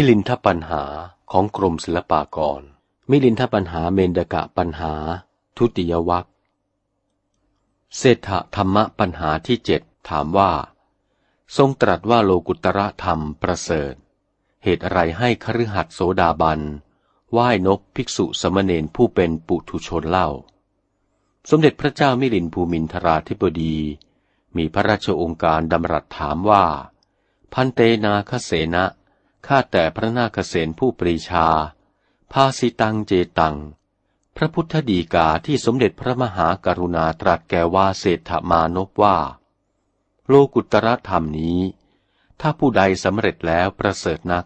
มิลินทปัญหาของกรมศิลปากร มิลินทปัญหาเมนดกะปัญหาทุติยวัคเศรษฐธรรมปัญหาที่เจ็ดถามว่า ทรงตรัสว่าโลกุตระธรรมประเสริฐ เหตุอะไรให้คฤหัสถโสดาบันไหว้นกภิกษุสมณเณรผู้เป็นปุถุชนเล่า สมเด็จพระเจ้ามิลินภูมินทราธิบดี มีพระราชองค์การดำรัสถามว่า พันเตนาคเสนะข้าแต่พระนาคเษนผู้ปรีชา ภาสิตังเจตัง พระพุทธดีกาที่สมเด็จพระมหากรุณาตรัสแก่ว่าเศรษฐมานพว่า โลกุตรธรรมนี้ ถ้าผู้ใดสำเร็จแล้วประเสริฐนัก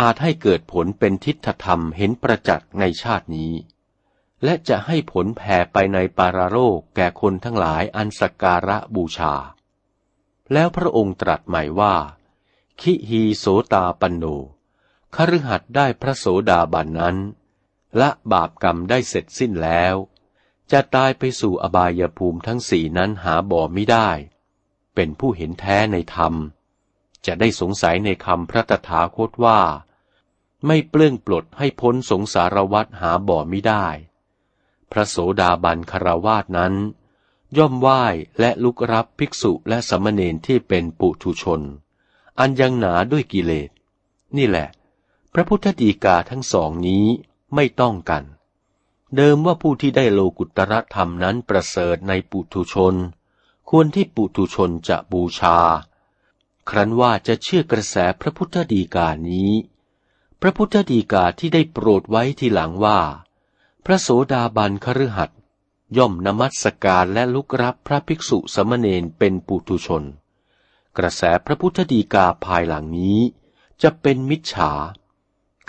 อาจให้เกิดผลเป็นทิฏฐธรรมเห็นประจักษ์ในชาตินี้ และจะให้ผลแผ่ไปในปาราโลกแก่คนทั้งหลายอันสักการะบูชา แล้วพระองค์ตรัสใหม่ว่าคิฮีโสตาปันโนคฤหัสได้พระโสดาบันนั้นละบาปกรรมได้เสร็จสิ้นแล้ว จะตายไปสู่อบายภูมิทั้งสี่นั้นหาบ่ไม่ได้ เป็นผู้เห็นแท้ในธรรม จะได้สงสัยในคำพระตถาคตว่า ไม่เปลื้องปลดให้พ้นสงสารวัฏหาบ่ไม่ได้ พระโสดาบันคารวาสนั้น ย่อมไหว้และลุกรับภิกษุและสมณเนที่เป็นปุถุชนอันยังหนาด้วยกิเลส นี่แหละ พระพุทธดีกาทั้งสองนี้ไม่ต้องกัน เดิมว่าผู้ที่ได้โลกุตรธรรมนั้นประเสริฐในปุถุชน ควรที่ปุถุชนจะบูชา ครั้นว่าจะเชื่อกระแสพระพุทธดีกานี้ พระพุทธดีกาที่ได้โปรดไว้ทีหลังว่า พระโสดาบันคฤหัตย่อมนมัสการและลุกรับพระภิกษุสมณเณรเป็นปุถุชนกระแสพระพุทธดีกาภายหลังนี้จะเป็นมิจฉา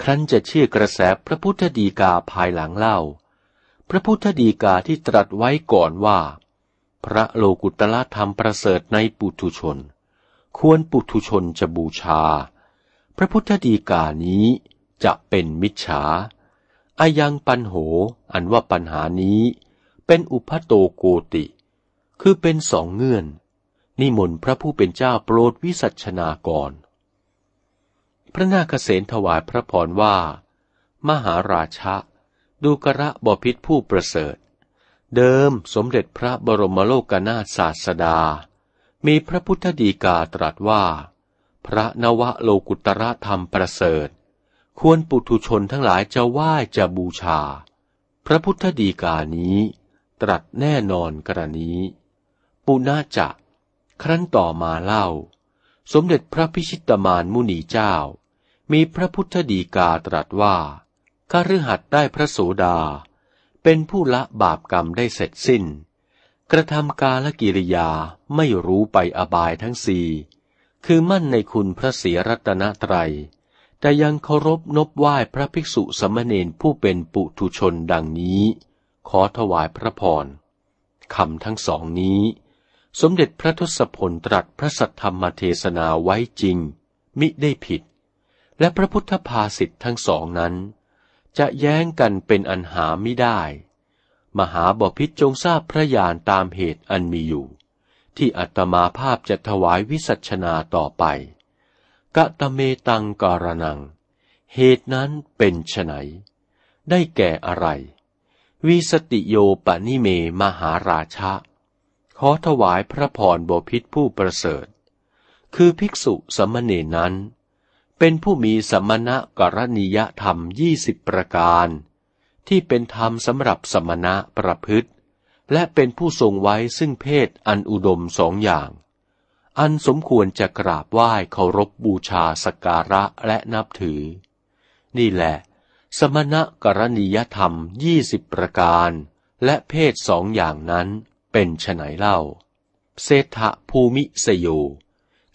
ครั้นจะเชื่อกระแสพระพุทธดีกาภายหลังเล่า พระพุทธดีกาที่ตรัสไว้ก่อนว่า พระโลกุตละธรรมประเสริฐในปุถุชน ควรปุถุชนจะบูชา พระพุทธดีกานี้จะเป็นมิจฉาอายังปันโหอันว่าปัญหานี้เป็นอุพโตโกติ คือเป็นสองเงื่อนนิมนต์พระผู้เป็นเจ้าโปรดวิสัชนากร พระนาคเษนถวายพระพรว่า มหาราชะดูกระบพิษผู้ประเสริฐ เดิมสมเด็จพระบรมโลกนาศาสดา มีพระพุทธดีกาตรัสว่า พระนวโลกุตระธรรมประเสริฐ ควรปุถุชนทั้งหลายจะไหว้จะบูชา พระพุทธดีกานี้ตรัสแน่นอนกรณีปุณาจะครั้นต่อมาเล่า สมเด็จพระพิชิตมานมุนีเจ้า มีพระพุทธดีกาตรัสว่าคอหัดได้พระโสดา เป็นผู้ละบาปกรรมได้เสร็จสิ้น กระทำกาลกิริยาไม่รู้ไปอบายทั้งสี่คือมั่นในคุณพระเสียรัตนตรัยแต่ยังเคารพนบไหว้พระภิกษุสมณเณรผู้เป็นปุถุชนดังนี้ ขอถวายพระพรคำทั้งสองนี้สมเด็จพระทศพลตรัสพระสัทธรรมเทศนาไว้จริง มิได้ผิด และพระพุทธภาษิตทั้งสองนั้น จะแย้งกันเป็นอันหาไม่ได้ มหาบพิษจงทราบพระญาณตามเหตุอันมีอยู่ ที่อัตมาภาพจะถวายวิสัชนาต่อไปกะตะเมตังกรนัง เหตุนั้นเป็นไฉนได้แก่อะไร วิสติโยปนิเมมหาราชะขอถวายพระพรบพิษผู้ประเสริฐ คือภิกษุสมณีนั้น เป็นผู้มีสมณะกรณียธรรมยี่สิบประการ ที่เป็นธรรมสำหรับสมณะประพฤติ และเป็นผู้ทรงไว้ซึ่งเพศอันอุดมสองอย่าง อันสมควรจะกราบไหว้เคารพบบูชาสการะและนับถือ นี่แหละ สมณะกรณียธรรมยี่สิบประการ และเพศสองอย่างนั้นเป็นฉไหนเล่า เศธะภูมิสยู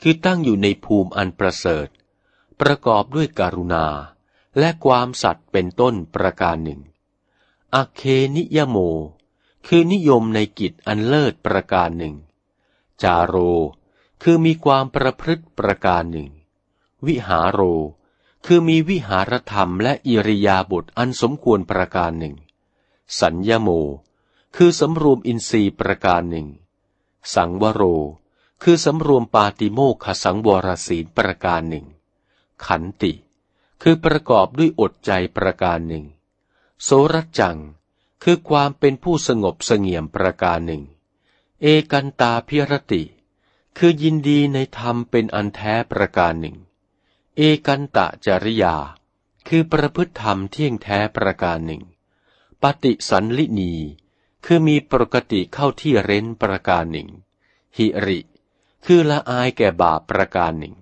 คือตั้งอยู่ในภูมิอันประเสริฐ ประกอบด้วยการุณาและความสัตย์เป็นต้นประการหนึ่งอเคนิยโม คือนิยมในกิจอันเลิศประการหนึ่ง จาโรคือมีความประพฤติประการหนึ่ง วิหาโรคือมีวิหารธรรมและอิริยาบถอันสมควรประการหนึ่ง สัญญโมคือสำรวมอินทรีย์ประการหนึ่ง สังวโร คือสำรวมปาติโมขสังวรศีลประการหนึ่ง ขันติ คือประกอบด้วยอดใจประการหนึ่ง โสรจัง คือความเป็นผู้สงบเสงี่ยมประการหนึ่ง เอกันตาพิรติ คือยินดีในธรรมเป็นอันแท้ประการหนึ่ง เอกันตะจริยา คือประพฤติธรรมเที่ยงแท้ประการหนึ่ง ปฏิสันลินีคือมีปกติเข้าที่เร้นประการหนึ่ง หิริ คือละอายแก่บาปประการหนึ่ง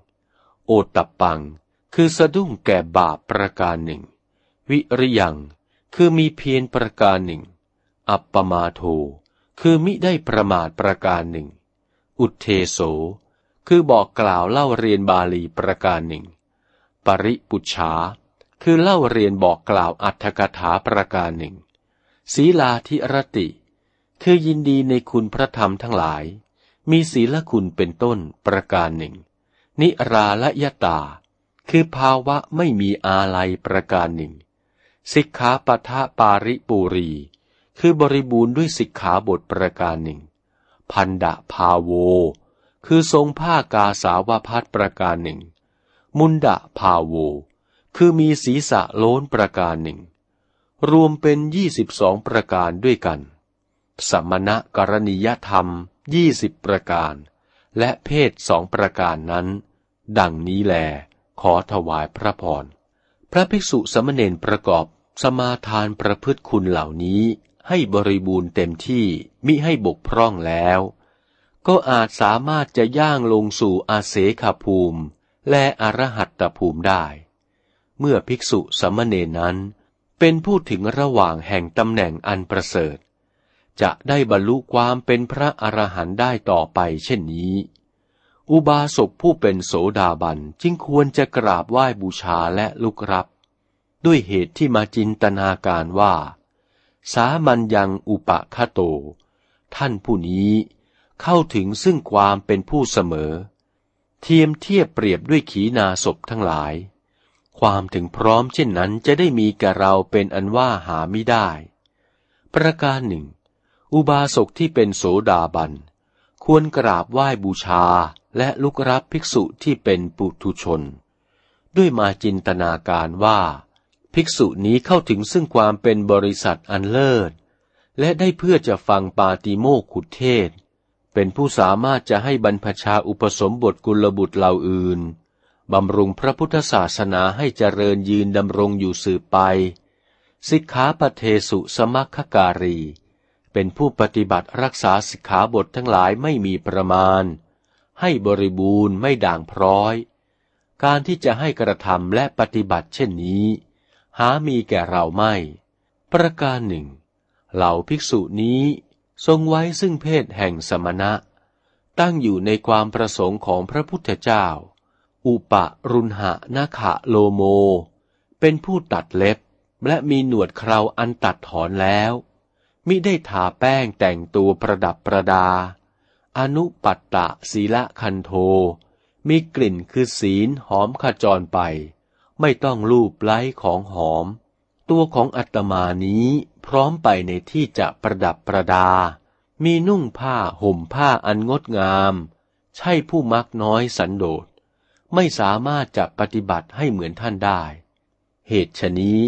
โอตับปัง คือสะดุ้งแก่บาปประการหนึ่ง วิริยัง คือมีเพียรประการหนึ่ง อัปปมาโท คือมิได้ประมาทประการหนึ่ง อุเทโส คือบอกกล่าวเล่าเรียนบาลีประการหนึ่ง ปริปุชาคือเล่าเรียนบอกกล่าวอัตถกถาประการหนึ่งศีลาธิรติ คือยินดีในคุณพระธรรมทั้งหลาย มีศีลคุณเป็นต้นประการหนึ่ง นิราละยะตา คือภาวะไม่มีอาลัยประการหนึ่งสิกขาปัทะปาริปูรี คือบริบูรณ์ด้วยสิกขาบทประการหนึ่ง พันดะพาโว คือทรงผ้ากาสาวพัดประการหนึ่ง มุนดะพาโว คือมีศีรษะโล้นประการหนึ่งรวมเป็นยี่สิบสองประการด้วยกัน สมณะกรณียธรรมยี่สิบประการ และเพศสองประการนั้น ดังนี้แล ขอถวายพระพร พระภิกษุสมณเณรประกอบสมาทานประพฤติคุณเหล่านี้ ให้บริบูรณ์เต็มที่มิให้บกพร่องแล้ว ก็อาจสามารถจะย่างลงสู่อาเสขภูมิ และอรหัตตภูมิได้ เมื่อภิกษุสมณเณรนั้นเป็นผู้ถึงระหว่างแห่งตำแหน่งอันประเสริฐ จะได้บรรลุความเป็นพระอรหันต์ได้ต่อไปเช่นนี้ อุบาสกผู้เป็นโสดาบันจึงควรจะกราบไหว้บูชาและลุกรับ ด้วยเหตุที่มาจินตนาการว่า สามัญยังอุปะคโต ท่านผู้นี้เข้าถึงซึ่งความเป็นผู้เสมอ เทียมเทียบเปรียบด้วยขีนาศพทั้งหลายความถึงพร้อมเช่นนั้นจะได้มีแก่เราเป็นอันว่าหาไม่ได้ ประการหนึ่ง อุบาสกที่เป็นโสดาบัน ควรกราบไหว้บูชาและลุกรับภิกษุที่เป็นปุถุชน ด้วยมาจินตนาการว่า ภิกษุนี้เข้าถึงซึ่งความเป็นบริษัทอันเลิศ และได้เพื่อจะฟังปาติโมขุเทศ เป็นผู้สามารถจะให้บรรพชาอุปสมบทกุลบุตรเหล่าอื่นบำรุงพระพุทธศาสนาให้เจริญยืนดำรงอยู่สืบไป สิกขาปเทสุสมัคการี เป็นผู้ปฏิบัติรักษาสิกขาบททั้งหลายไม่มีประมาณ ให้บริบูรณ์ไม่ด่างพร้อย การที่จะให้กระทำและปฏิบัติเช่นนี้ หามีแก่เราไม่ ประการหนึ่ง เหล่าภิกษุนี้ทรงไว้ซึ่งเพศแห่งสมณะ ตั้งอยู่ในความประสงค์ของพระพุทธเจ้าอุปรุณหะนาขะโลโม เป็นผู้ตัดเล็บและมีหนวดเคราอันตัดถอนแล้ว มิได้ทาแป้งแต่งตัวประดับประดา อนุปัตตะศีละคันโท มีกลิ่นคือศีลหอมขจรไป ไม่ต้องลูบไล้ของหอม ตัวของอัตมานี้พร้อมไปในที่จะประดับประดา มีนุ่งผ้าห่มผ้าอันงดงาม ใช่ผู้มักน้อยสันโดษไม่สามารถจะปฏิบัติให้เหมือนท่านได้ เหตุฉนี้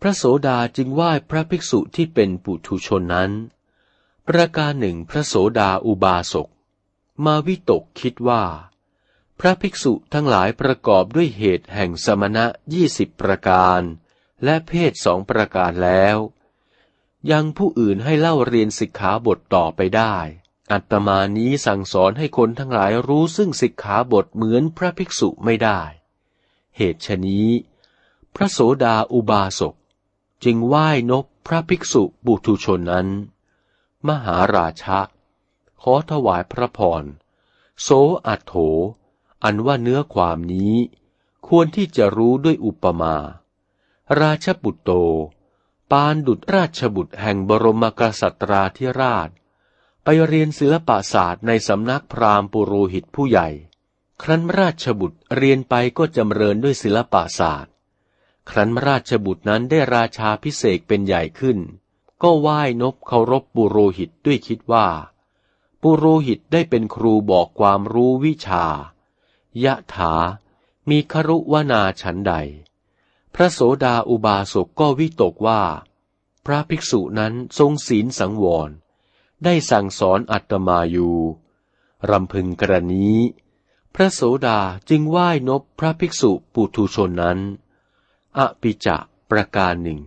พระโสดาจึงไหว้พระภิกษุที่เป็นปุถุชนนั้น ประการหนึ่งพระโสดาอุบาสก มาวิตกคิดว่า พระภิกษุทั้งหลายประกอบด้วยเหตุแห่งสมณะยี่สิบประการ และเพศสองประการแล้ว ยังผู้อื่นให้เล่าเรียนสิกขาบทต่อไปได้อัตมานี้สั่งสอนให้คนทั้งหลายรู้ซึ่งสิกขาบทเหมือนพระภิกษุไม่ได้ เหตุชนี้ พระโสดาอุบาสกจึงไหว้นบพระภิกษุบุตุชนนั้น มหาราชะ ขอถวายพระพรโสอัตโถ อันว่าเนื้อความนี้ ควรที่จะรู้ด้วยอุปมา ราชบุตรโต ปานดุจราชบุตรแห่งบรมกษัตราธิราชไปเรียนศิลปศาสตร์ในสำนักพราหมณ์ปุโรหิตผู้ใหญ่ ครั้นราชบุตรเรียนไปก็จำเริญด้วยศิลปศาสตร์ครั้นราชบุตรนั้นได้ราชาพิเศษเป็นใหญ่ขึ้น ก็ไหว้นบเคารพปุโรหิตด้วยคิดว่า ปุโรหิตได้เป็นครูบอกความรู้วิชา ยะถามีครุวนาฉันใด พระโสดาอุบาสกก็วิตกว่า พระภิกษุนั้นทรงศีลสังวรได้สั่งสอนอัตมาอยู่ รำพึงกรณี พระโสดาจึงไหว้นบพระภิกษุปุถุชนนั้น อปิจะประการหนึ่ง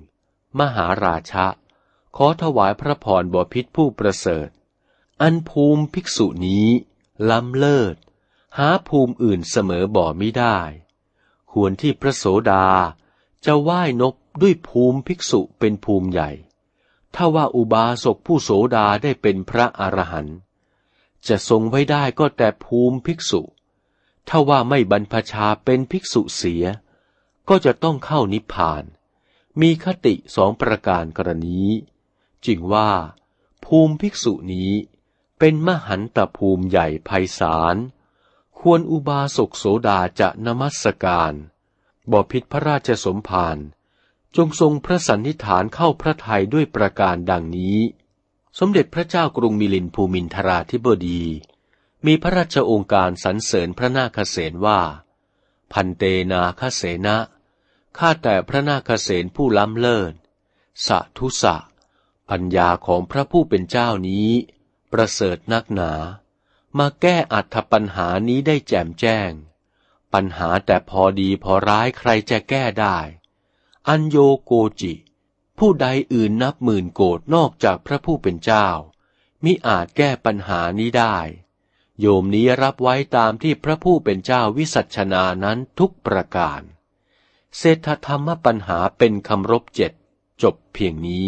มหาราชะ ขอถวายพระพรบพิษผู้ประเสริฐ อันภูมิภิกษุนี้ล้ำเลิศ หาภูมิอื่นเสมอบ่ไม่ได้ ควรที่พระโสดาจะไหว้นบด้วยภูมิภิกษุเป็นภูมิใหญ่ถ้าว่าอุบาสกผู้โสดาได้เป็นพระอรหันต์จะทรงไว้ได้ก็แต่ภูมิภิกษุ ถ้าว่าไม่บรรพชาเป็นภิกษุเสีย ก็จะต้องเข้านิพพาน มีคติสองประการกรณีจึงว่าภูมิภิกษุนี้เป็นมหันตภูมิใหญ่ไพศาล ควรอุบาสกโสดาจะนมัสการบ่พิษพระราชสมภารจงทรงพระสันนิฐานเข้าพระทัยด้วยประการดังนี้ สมเด็จพระเจ้ากรุงมิลินภูมินทราธิบดี มีพระราชองค์การสรรเสริญพระนาคเสนว่า พันเตนาคเสนะข้าแต่พระนาคเสนผู้ล้ำเลิศสัทุสะปัญญาของพระผู้เป็นเจ้านี้ ประเสริฐนักหนา มาแก้อัถปัญหานี้ได้แจ่มแจ้ง ปัญหาแต่พอดีพอร้ายใครจะแก้ได้อันโยโกจิ ผู้ใดอื่นนับหมื่นโกดนอกจากพระผู้เป็นเจ้ามิอาจแก้ปัญหานี้ได้ โยมนี้รับไว้ตามที่พระผู้เป็นเจ้าวิสัชนานั้นทุกประการเศรษฐธรรมปัญหาเป็นคำรบเจ็ด จบเพียงนี้